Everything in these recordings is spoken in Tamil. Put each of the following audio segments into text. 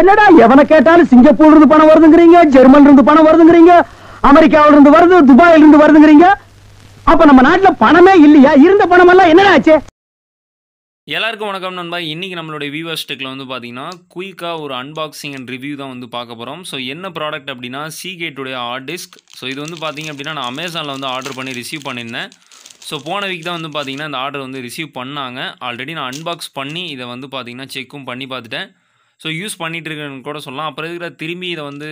என்னடா எவனை கேட்டாலும் சிங்கப்பூர்ல இருந்து பணம் வருதுங்கிறீங்க ஜெர்மன்ல இருந்து பணம் வருதுங்கிறீங்க அமெரிக்காவில இருந்து வருது துபாயில இருந்து வருதுங்கிறீங்க அப்ப நம்ம நாட்டுல பணமே இல்லையா இருந்த பணம் எல்லாம் என்னடா எல்லாருக்கும் வணக்கம் நண்பா இன்றைக்கி நம்மளுடைய வியூவர்ஸ் வந்து பார்த்தீங்கன்னா குயிக்காக ஒரு அன்பாக்சிங் அண்ட் ரிவ்யூ தான் வந்து பார்க்க போகிறோம் ஸோ என்ன ப்ராடக்ட் அப்படின்னா சீகேட்டுடைய ஹார்ட் டிஸ்க் ஸோ இது வந்து பார்த்தீங்க அப்படின்னா நான் அமேசானில் வந்து ஆர்டர் பண்ணி ரிசீவ் பண்ணியிருந்தேன் ஸோ போன வீக் தான் வந்து பார்த்தீங்கன்னா இந்த ஆர்டர் வந்து ரிசீவ் பண்ணாங்க ஆல்ரெடி நான் அன்பாக்ஸ் பண்ணி இதை வந்து பார்த்தீங்கன்னா செக்கும் பண்ணி பார்த்துட்டேன் ஸோ யூஸ் பண்ணிகிட்டு இருக்கேன்னு கூட சொல்லலாம் அப்புறம் இருக்கிற திரும்பி இதை வந்து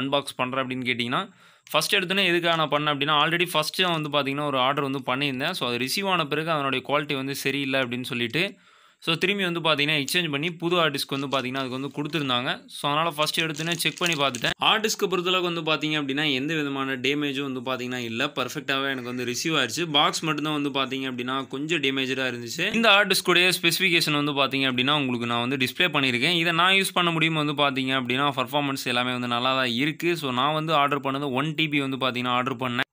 அன்பாக்ஸ் பண்ணுறேன் அப்படின்னு கேட்டிங்கன்னா ஃபஸ்ட் எடுத்தோன்னே எதுக்காக நான் பண்ணேன் அப்படின்னா ஆல்ரெடி ஃபஸ்ட்டு வந்து பார்த்திங்கன்னா ஒரு ஆர்டர் வந்து பண்ணியிருந்தேன் ஸோ அது ரிசீவ் ஆன பிறகு அதனுடைய குவாலிட்டி வந்து சரியில்லை அப்படின்னு சொல்லிட்டு ஸோ திரும்பி வந்து பார்த்தீங்கன்னா எக்ஸ்சேஞ்ச் பண்ணி புது டிஸ்க் வந்து பார்த்தீங்கன்னா அதுக்கு வந்து கொடுத்துருந்தாங்க ஸோ அதனால் ஃபஸ்ட்டு எடுத்துனே செக் பண்ணி பார்த்துட்டேன் டிஸ்க்கு பொறுத்தளவுக்கு வந்து பார்த்தீங்க அப்படின்னா எந்த விதமான டேமேஜும் வந்து பார்த்தீங்கன்னா இல்லை பர்ஃபெக்டாகவே எனக்கு வந்து ரிசீவ் ஆயிடுச்சு பாக்ஸ் மட்டும்தான் வந்து பார்த்தீங்க அப்படின்னா கொஞ்சம் டேமேஜாக இருந்துச்சு இந்த டிஸ்க்குடைய ஸ்பெசிஃபிகேஷன் வந்து பார்த்தீங்க அப்படின்னா உங்களுக்கு நான் வந்து டிஸ்பிளே பண்ணியிருக்கேன் இதை நான் யூஸ் பண்ண முடியும் வந்து பார்த்தீங்க அப்படின்னா பர்ஃபார்மன்ஸ் எல்லாமே வந்து நல்லா தான் இருக்குது ஸோ நான் வந்து ஆர்டர் பண்ணது ஒன் டிபி வந்து பார்த்தீங்கன்னா ஆர்டர் பண்ணேன்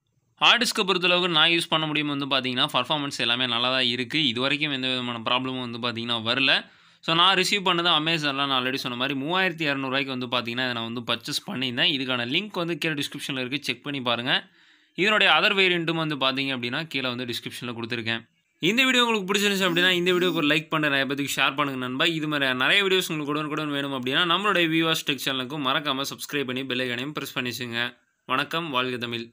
ஹார்டிஸ்க்கை பொறுத்தளவுக்கு நான் யூஸ் பண்ண முடியும் வந்து பார்த்தீங்கன்னா பர்ஃபார்மன்ஸ் எல்லாமே நல்லா தான் இருக்குது இது வரைக்கும் எந்த விதமான ப்ராப்ளமும் வந்து பார்த்திங்கன்னா வரல ஸோ நான் ரிசீவ் பண்ணது அமேசானில் நான் ஆல்ரெடி சொன்ன மாதிரி மூவாயிரத்தி இரநூறுவாய்க்கு வந்து பார்த்தீங்கன்னா நான் வந்து பர்ச்சேஸ் பண்ணியிருந்தேன் இதுக்கான லிங்க் வந்து கீழே டிஸ்கிரிப்ஷனில் இருக்குது செக் பண்ணி பாருங்கள் இதனுடைய அதர் வேரியண்ட்டும் வந்து பார்த்தீங்க அப்படின்னா கீழே வந்து டிஸ்கிரிப்ஷனில் கொடுத்துருக்கேன் இந்த வீடியோ உங்களுக்கு பிடிச்சிருந்துச்சு அப்படின்னா இந்த வீடியோக்கு ஒரு லைக் பண்ணுற நிறைய பற்றி ஷேர் பண்ணுங்க நண்பா இது மாதிரி நிறைய வீடியோஸ் உங்களுக்கு கூட கூட வேணும் அப்படின்னா நம்மளுடைய வியூவாஸ் டெக் சேனலுக்கும் மறக்காமல் சப்ஸ்கிரைப் பண்ணி பெல்லைக்கானையும் ப்ரெஸ் பண்ணிச்சுங்க வணக்கம் வாழ்க தமிழ்